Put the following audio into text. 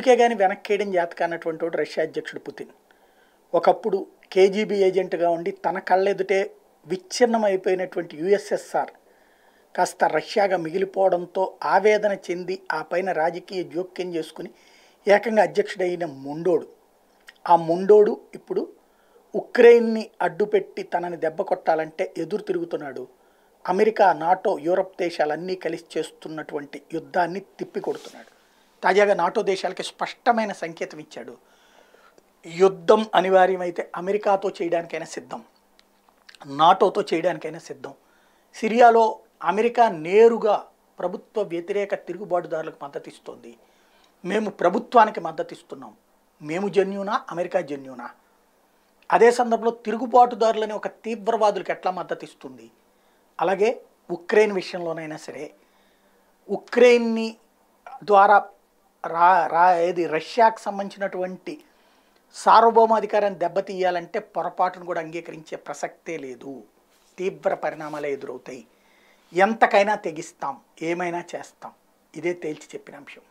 ముందుకే కానీ వెనక్కేయడం జాతక అన్నటువంటి వాడు రష్యా అధ్యక్షుడు పుతిన్ ఒకప్పుడు కేజీబీ ఏజెంట్గా ఉండి తన కళ్ళెదుటే విచ్ఛిన్నమైపోయినటువంటి యుఎస్ఎస్ఆర్ కాస్త రష్యాగా మిగిలిపోవడంతో ఆవేదన చెంది ఆ పైన రాజకీయ జోక్యం చేసుకుని ఏకంగా అధ్యక్షుడైన ముండోడు ఆ ముండోడు ఇప్పుడు ఉక్రెయిన్ని అడ్డుపెట్టి తనని దెబ్బ కొట్టాలంటే ఎదురు తిరుగుతున్నాడు అమెరికా నాటో యూరప్ దేశాలన్నీ కలిసి చేస్తున్నటువంటి యుద్ధాన్ని తిప్పికొడుతున్నాడు తాజాగా నాటో దేశాలకి స్పష్టమైన సంకేతం ఇచ్చాడు యుద్ధం అనివార్యమైతే అమెరికాతో చేయడానికైనా సిద్ధం నాటోతో చేయడానికైనా సిద్ధం సిరియాలో అమెరికా నేరుగా ప్రభుత్వ వ్యతిరేక తిరుగుబాటుదారులకు మద్దతు ఇస్తుంది మేము ప్రభుత్వానికి మద్దతు ఇస్తున్నాం మేము జన్యునా అమెరికా జన్యునా అదే సందర్భంలో తిరుగుబాటుదారులని ఒక తీవ్రవాదులకు ఎట్లా మద్దతు ఇస్తుంది అలాగే ఉక్రెయిన్ విషయంలోనైనా సరే ఉక్రెయిన్ని ద్వారా రా రా ఏది రష్యాకు సంబంధించినటువంటి అధికారాన్ని దెబ్బతీయాలంటే పొరపాటును కూడా అంగీకరించే ప్రసక్తే లేదు తీవ్ర పరిణామాలే ఎదురవుతాయి ఎంతకైనా తెగిస్తాం ఏమైనా చేస్తాం ఇదే తేల్చి చెప్పిన అంశం